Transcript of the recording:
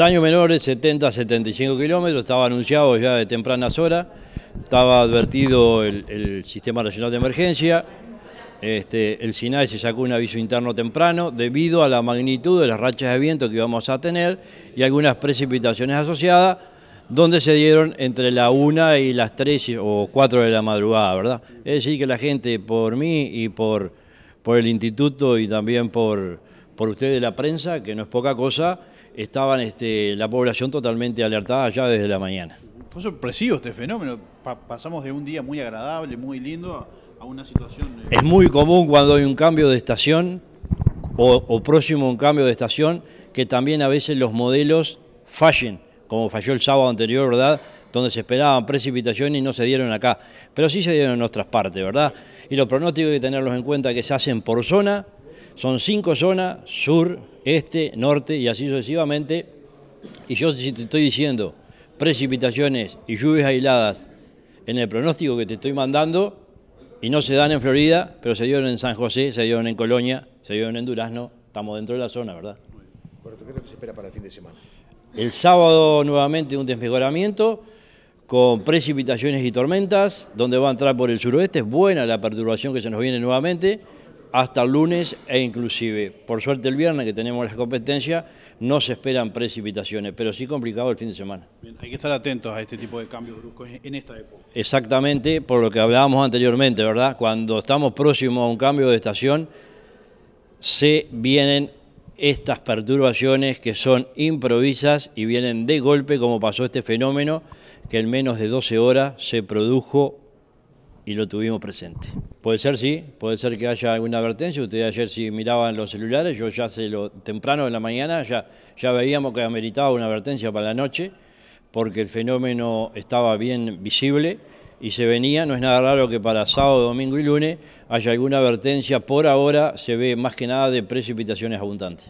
Daño menores 70 a 75 kilómetros, estaba anunciado ya de tempranas horas, estaba advertido el, Sistema Nacional de Emergencia, este, el SINAE se sacó un aviso interno temprano debido a la magnitud de las rachas de viento que íbamos a tener y algunas precipitaciones asociadas, donde se dieron entre la 1 y las 3 o 4 de la madrugada, ¿verdad? Es decir, que la gente por mí y por, por el instituto y también por, por ustedes la prensa, que no es poca cosa, estaban este, la población totalmente alertada ya desde la mañana. Fue sorpresivo este fenómeno. pasamos de un día muy agradable, muy lindo, a, una situación... De... Es muy común cuando hay un cambio de estación o, o próximo a un cambio de estación que también a veces los modelos fallen, como falló el sábado anterior, ¿verdad? donde se esperaban precipitaciones y no se dieron acá. Pero sí se dieron en otras partes, ¿verdad? Y los pronósticos hay que tenerlos en cuenta que se hacen por zona son cinco zonas, sur, este, norte y así sucesivamente. Y yo si te estoy diciendo precipitaciones y lluvias aisladas en el pronóstico que te estoy mandando, y no se dan en Florida, pero se dieron en San José, se dieron en Colonia, se dieron en Durazno, estamos dentro de la zona, ¿verdad? ¿qué que se espera para el fin de semana? El sábado nuevamente un desmejoramiento con precipitaciones y tormentas, donde va a entrar por el suroeste, es buena la perturbación que se nos viene nuevamente hasta el lunes e inclusive, por suerte el viernes que tenemos las competencias, no se esperan precipitaciones, pero sí complicado el fin de semana. hay que estar atentos a este tipo de cambios bruscos en esta época. Exactamente, por lo que hablábamos anteriormente, ¿verdad? Cuando estamos próximos a un cambio de estación, se vienen estas perturbaciones que son improvisas y vienen de golpe, como pasó este fenómeno, que en menos de 12 horas se produjo y lo tuvimos presente. Puede ser, sí, puede ser que haya alguna advertencia. Ustedes ayer si miraban los celulares, yo ya sé lo temprano en la mañana, ya, ya veíamos que ameritaba una advertencia para la noche, porque el fenómeno estaba bien visible y se venía, no es nada raro que para sábado, domingo y lunes haya alguna advertencia, por ahora se ve más que nada de precipitaciones abundantes.